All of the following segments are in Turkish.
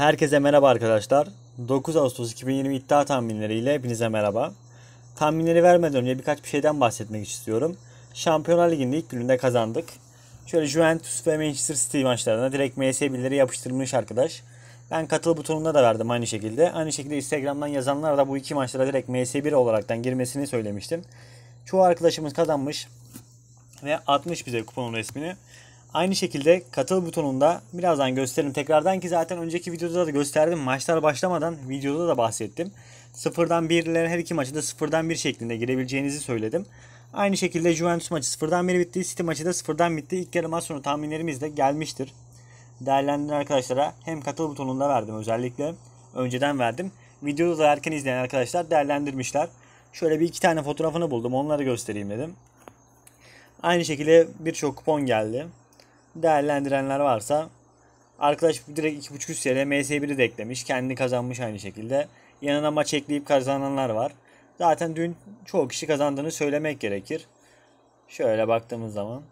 Herkese merhaba arkadaşlar. 9 Ağustos 2020 iddia tahminleriyle hepinize merhaba. Tahminleri vermeden önce birkaç bir şeyden bahsetmek istiyorum. Şampiyonlar Ligi'nde ilk gününde kazandık. Şöyle Juventus ve Manchester City maçlarına direkt MS bildiri yapıştırmış arkadaş. Ben katıl butonunda da verdim aynı şekilde. Aynı şekilde Instagram'dan yazanlar da bu iki maçlara direkt MS1 olaraktan girmesini söylemiştim. Çoğu arkadaşımız kazanmış ve atmış bize kuponun resmini. Aynı şekilde katıl butonunda birazdan gösteririm tekrardan ki zaten önceki videoda da gösterdim. Maçlar başlamadan videoda da bahsettim. Sıfırdan birler her iki maçı da sıfırdan bir şeklinde girebileceğinizi söyledim. Aynı şekilde Juventus maçı sıfırdan bir bitti. City maçı da sıfırdan bitti. İlk yarı maç sonu tahminlerimiz de gelmiştir. Değerlendiren arkadaşlara hem katıl butonunda verdim özellikle. Önceden verdim. Videoda da erken izleyen arkadaşlar değerlendirmişler. Şöyle bir iki tane fotoğrafını buldum. Onları göstereyim dedim. Aynı şekilde birçok kupon geldi değerlendirenler varsa arkadaş direkt 2.5 üst yere MS1'i de eklemiş. Kendi kazanmış aynı şekilde. Yanına maç ekleyip kazananlar var. Zaten dün çoğu kişi kazandığını söylemek gerekir. Şöyle baktığımız zaman.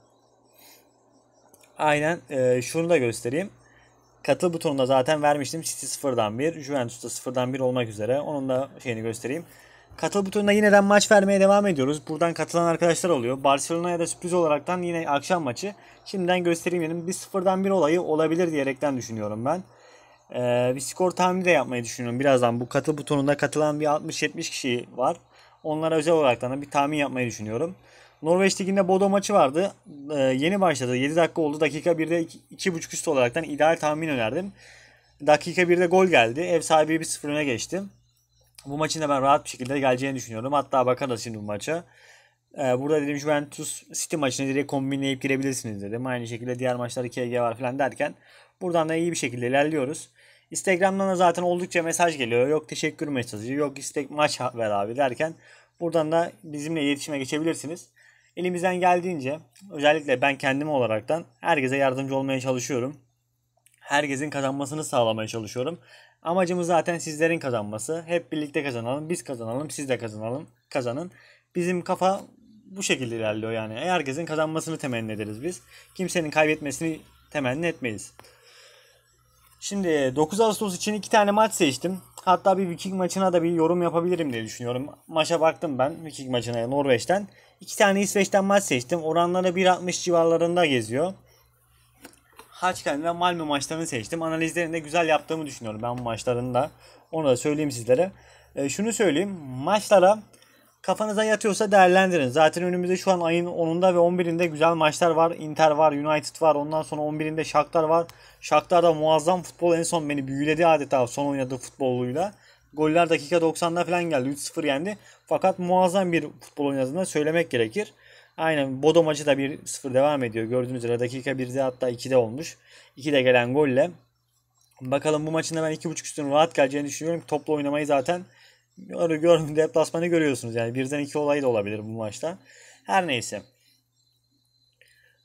Aynen e, şunu da göstereyim. Katıl butonunda zaten vermiştim. City 0'dan 1, Juventus'ta 0'dan 1 olmak üzere. Onun da şeyini göstereyim. Katıl butonuna yineden maç vermeye devam ediyoruz. Buradan katılan arkadaşlar oluyor. Barcelona'ya da sürpriz olaraktan yine akşam maçı. Şimdiden göstereyim dedim. Bir sıfırdan bir olayı olabilir diyerekten düşünüyorum ben. Ee, bir skor tahmini de yapmayı düşünüyorum birazdan. Bu katıl butonunda katılan bir 60-70 kişi var. Onlara özel olaraktan da bir tahmin yapmayı düşünüyorum. Norveç Ligi'nde Bodo maçı vardı. Ee, yeni başladı. 7 dakika oldu. Dakika 1'de 2.5 üstü olaraktan ideal tahmin önerdim. Dakika 1'de gol geldi. Ev sahibi 1-0 öne geçti. Bu maçın da ben rahat bir şekilde geleceğini düşünüyorum. Hatta bakarız şimdi bu maça. Ee, burada dedim Juventus City maçına direkt kombinleyip girebilirsiniz dedim. Aynı şekilde diğer maçlar KG var falan derken buradan da iyi bir şekilde ilerliyoruz. Instagram'dan da zaten oldukça mesaj geliyor. Yok teşekkür mesajı, yok istek maç ver abi derken buradan da bizimle iletişime geçebilirsiniz. Elimizden geldiğince özellikle ben kendim olaraktan herkese yardımcı olmaya çalışıyorum herkesin kazanmasını sağlamaya çalışıyorum. Amacımız zaten sizlerin kazanması. Hep birlikte kazanalım. Biz kazanalım. Siz de kazanalım. Kazanın. Bizim kafa bu şekilde ilerliyor yani. E, herkesin kazanmasını temenni ederiz biz. Kimsenin kaybetmesini temenni etmeyiz. Şimdi 9 Ağustos için iki tane maç seçtim. Hatta bir Viking maçına da bir yorum yapabilirim diye düşünüyorum. Maça baktım ben Viking maçına Norveç'ten. İki tane İsveç'ten maç seçtim. Oranları 1.60 civarlarında geziyor. Haçken ve Malmö maçlarını seçtim. Analizlerini de güzel yaptığımı düşünüyorum ben bu da Onu da söyleyeyim sizlere. E, şunu söyleyeyim. Maçlara kafanıza yatıyorsa değerlendirin. Zaten önümüzde şu an ayın 10'unda ve 11'inde güzel maçlar var. Inter var, United var. Ondan sonra 11'inde Shakhtar var. Shakhtar da muazzam futbol en son beni büyüledi adeta son oynadığı futboluyla. Goller dakika 90'da falan geldi. 3-0 yendi. Fakat muazzam bir futbol oynadığını söylemek gerekir. Aynen Bodo maçı da 1-0 devam ediyor. Gördüğünüz üzere dakika 1'de hatta 2'de olmuş. 2'de gelen golle. Bakalım bu maçında ben 2.5 üstün rahat geleceğini düşünüyorum. Toplu oynamayı zaten görmüyorum. Deplasmanı görüyorsunuz. Yani birden iki olay da olabilir bu maçta. Her neyse.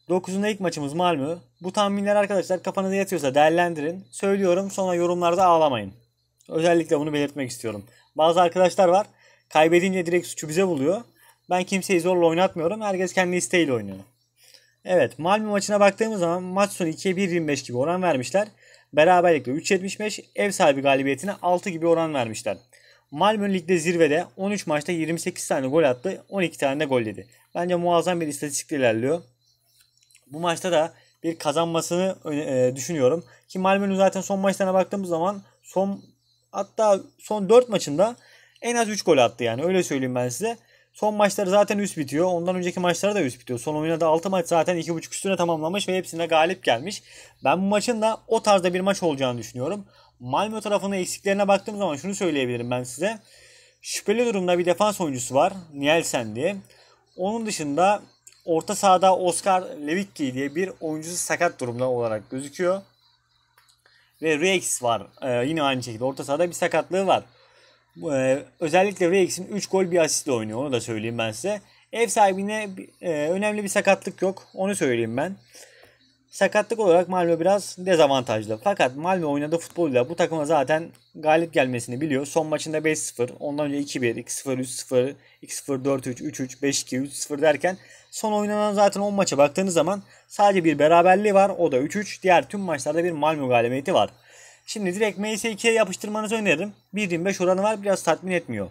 9'unda ilk maçımız Malmö. Bu tahminler arkadaşlar kafanıza yatıyorsa değerlendirin. Söylüyorum sonra yorumlarda ağlamayın. Özellikle bunu belirtmek istiyorum. Bazı arkadaşlar var. Kaybedince direkt suçu bize buluyor. Ben kimseyi zorla oynatmıyorum. Herkes kendi isteğiyle oynuyor. Evet Malmö maçına baktığımız zaman maç sonu 2'ye 25 gibi oran vermişler. Beraberlikle 75 ev sahibi galibiyetine 6 gibi oran vermişler. Malmö ligde zirvede 13 maçta 28 tane gol attı 12 tane de gol yedi. Bence muazzam bir istatistikle ilerliyor. Bu maçta da bir kazanmasını e, düşünüyorum. Ki Malmö'nün zaten son maçlarına baktığımız zaman son hatta son 4 maçında en az 3 gol attı yani öyle söyleyeyim ben size. Son maçları zaten üst bitiyor. Ondan önceki maçları da üst bitiyor. Son da 6 maç zaten 2.5 üstüne tamamlamış ve hepsine galip gelmiş. Ben bu maçın da o tarzda bir maç olacağını düşünüyorum. Malmö tarafının eksiklerine baktığım zaman şunu söyleyebilirim ben size. Şüpheli durumda bir defans oyuncusu var. Nielsen diye. Onun dışında orta sahada Oscar Levicki diye bir oyuncusu sakat durumda olarak gözüküyor. Ve Rex var. Ee, yine aynı şekilde orta sahada bir sakatlığı var. E, özellikle Reyks'in 3 gol bir asistle oynuyor. Onu da söyleyeyim ben size. Ev sahibine e, önemli bir sakatlık yok. Onu söyleyeyim ben. Sakatlık olarak Malmö biraz dezavantajlı. Fakat Malmö oynadığı futboluyla bu takıma zaten galip gelmesini biliyor. Son maçında 5-0, ondan önce 2-1, 2-0, 3-0, 2-0, 4-3, 3-3, 5-2, 3-0 derken son oynanan zaten 10 maça baktığınız zaman sadece bir beraberliği var. O da 3-3. Diğer tüm maçlarda bir Malmö galibiyeti var. Şimdi direkt MS2'ye yapıştırmanızı öneririm. 1.25 oranı var biraz tatmin etmiyor.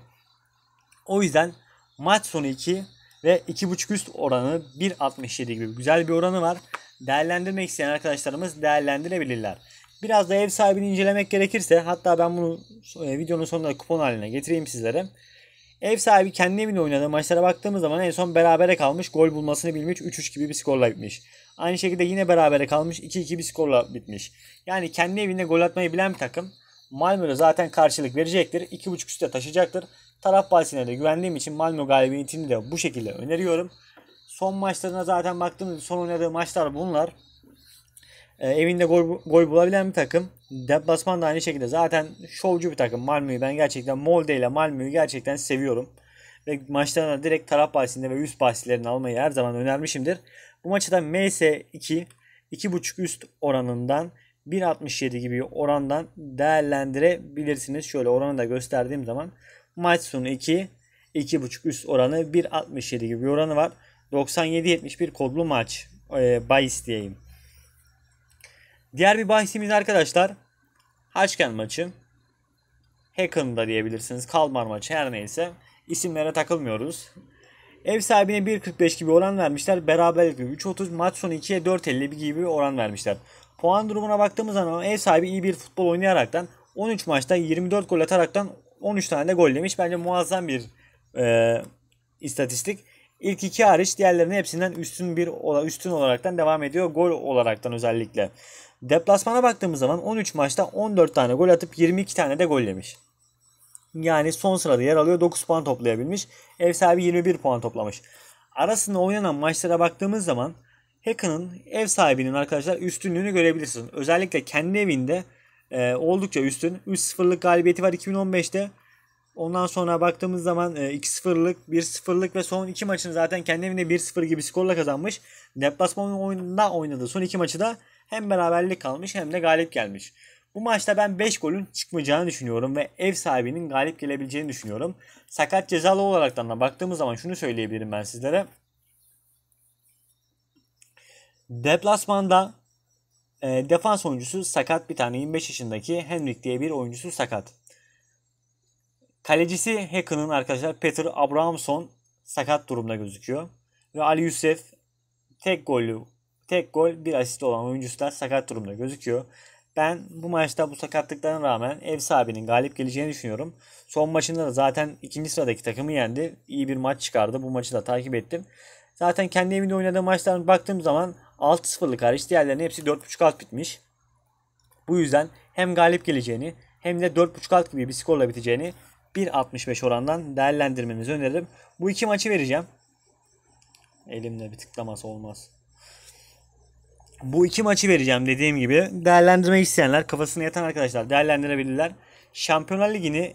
O yüzden maç sonu 2 ve 2.5 üst oranı 1.67 gibi güzel bir oranı var. Değerlendirmek isteyen arkadaşlarımız değerlendirebilirler. Biraz da ev sahibini incelemek gerekirse hatta ben bunu e, videonun sonunda kupon haline getireyim sizlere. Ev sahibi kendi evinde oynadığı maçlara baktığımız zaman en son berabere kalmış gol bulmasını bilmiş 3-3 gibi bir skorla bitmiş. Aynı şekilde yine berabere kalmış. 2-2 bir skorla bitmiş. Yani kendi evinde gol atmayı bilen bir takım Malmö'de zaten karşılık verecektir. 2.5 üstte taşıyacaktır. Taraf bahsine de güvendiğim için Malmö galibiyetini de bu şekilde öneriyorum. Son maçlarına zaten baktığımızda son oynadığı maçlar bunlar. E, evinde gol, gol bulabilen bir takım. Deplasman da aynı şekilde zaten şovcu bir takım Malmö'yü. Ben gerçekten Molde ile Malmö'yü gerçekten seviyorum. Ve maçlarına direkt taraf bahsinde ve üst bahsilerini almayı her zaman önermişimdir. Bu maçta MS 2 2.5 üst oranından 1.67 gibi orandan değerlendirebilirsiniz. Şöyle oranı da gösterdiğim zaman maç sonu 2 2.5 üst oranı 1.67 gibi oranı var. 97-71 kodlu maç e, bahis diyeyim. Diğer bir bahisimiz arkadaşlar Haçken maçı. Hacken diyebilirsiniz. Kalmar maçı her neyse. İsimlere takılmıyoruz. Ev sahibine 1.45 gibi oran vermişler. Beraberlik 3.30 maç sonu 2'ye 4.51 gibi oran vermişler. Puan durumuna baktığımız zaman ev sahibi iyi bir futbol oynayaraktan 13 maçta 24 gol ataraktan 13 tane de gol demiş. Bence muazzam bir e, istatistik. İlk iki hariç diğerlerinin hepsinden üstün bir üstün olaraktan devam ediyor. Gol olaraktan özellikle. Deplasmana baktığımız zaman 13 maçta 14 tane gol atıp 22 tane de gol yemiş. Yani son sırada yer alıyor. 9 puan toplayabilmiş. Ev sahibi 21 puan toplamış. Arasında oynanan maçlara baktığımız zaman Hakan'ın ev sahibinin arkadaşlar üstünlüğünü görebilirsiniz. Özellikle kendi evinde e, oldukça üstün. 3-0'lık galibiyeti var 2015'te. Ondan sonra baktığımız zaman 2-0'lık, e, 1-0'lık ve son 2 maçını zaten kendi evinde 1-0 gibi skorla kazanmış. Deplasman oyununda oynadığı son 2 maçı da hem beraberlik kalmış hem de galip gelmiş. Bu maçta ben 5 golün çıkmayacağını düşünüyorum ve ev sahibinin galip gelebileceğini düşünüyorum. Sakat cezalı olaraktan da baktığımız zaman şunu söyleyebilirim ben sizlere. Deplasmanda e, defans oyuncusu sakat bir tane 25 yaşındaki Henrik diye bir oyuncusu sakat. Kalecisi Hakan'ın arkadaşlar Peter Abrahamson sakat durumda gözüküyor. Ve Ali Yusuf tek golü tek gol bir asist olan oyuncusu da sakat durumda gözüküyor. Ben bu maçta bu sakatlıklarına rağmen ev sahibinin galip geleceğini düşünüyorum. Son maçında da zaten ikinci sıradaki takımı yendi. İyi bir maç çıkardı. Bu maçı da takip ettim. Zaten kendi evinde oynadığı maçlarına baktığım zaman 6-0'lık hariç diğerlerinin hepsi 4.5 alt bitmiş. Bu yüzden hem galip geleceğini hem de 4.5 alt gibi bir skorla biteceğini 1.65 orandan değerlendirmenizi öneririm. Bu iki maçı vereceğim. Elimle bir tıklaması olmaz. Bu iki maçı vereceğim dediğim gibi. Değerlendirmek isteyenler, kafasını yatan arkadaşlar değerlendirebilirler. Şampiyonlar Ligi'ni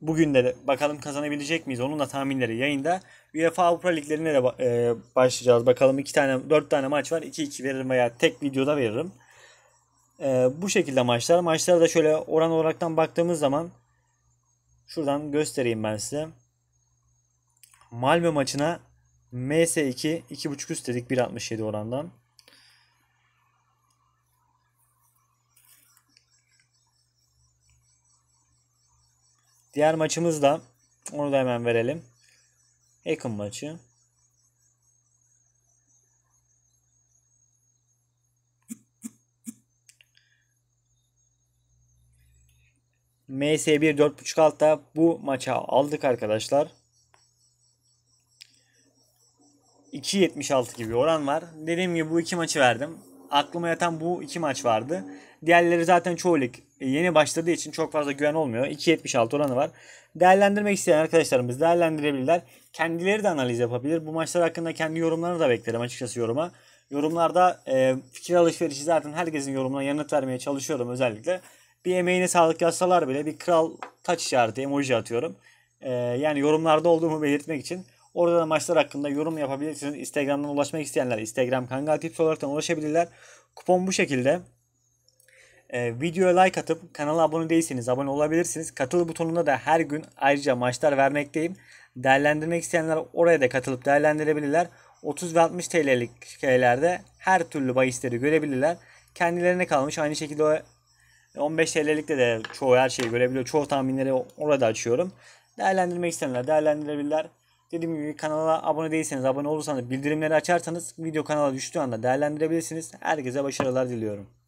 bugün de bakalım kazanabilecek miyiz? Onun da tahminleri yayında. UEFA Avrupa Liglerine de e, başlayacağız. Bakalım iki tane, dört tane maç var. 2-2 veririm veya tek videoda veririm. E, bu şekilde maçlar. Maçlara da şöyle oran olaraktan baktığımız zaman şuradan göstereyim ben size. Malmö maçına MS2 2.5 üst dedik 1.67 orandan. Diğer maçımız da onu da hemen verelim. Ekim maçı. MS1 4.5 altta bu maça aldık arkadaşlar. 2.76 gibi oran var. Dediğim gibi bu iki maçı verdim. Aklıma yatan bu iki maç vardı. Diğerleri zaten çoğu lig yeni başladığı için çok fazla güven olmuyor. 2.76 oranı var. Değerlendirmek isteyen arkadaşlarımız değerlendirebilirler. Kendileri de analiz yapabilir. Bu maçlar hakkında kendi yorumlarını da beklerim açıkçası yoruma. Yorumlarda e, fikir alışverişi zaten herkesin yorumuna yanıt vermeye çalışıyorum özellikle. Bir emeğine sağlık yazsalar bile bir kral taç işareti emoji atıyorum. E, yani yorumlarda olduğumu belirtmek için Orada da maçlar hakkında yorum yapabilirsiniz. Instagram'dan ulaşmak isteyenler Instagram Kangal Tips olarak ulaşabilirler. Kupon bu şekilde. E, videoya like atıp kanala abone değilseniz abone olabilirsiniz. Katıl butonunda da her gün ayrıca maçlar vermekteyim. Değerlendirmek isteyenler oraya da katılıp değerlendirebilirler. 30 ve 60 TL'lik şeylerde her türlü bahisleri görebilirler. Kendilerine kalmış aynı şekilde 15 TL'likte de çoğu her şeyi görebiliyor. Çoğu tahminleri orada açıyorum. Değerlendirmek isteyenler değerlendirebilirler. Dediğim gibi kanala abone değilseniz, abone olursanız, bildirimleri açarsanız video kanala düştüğü anda değerlendirebilirsiniz. Herkese başarılar diliyorum.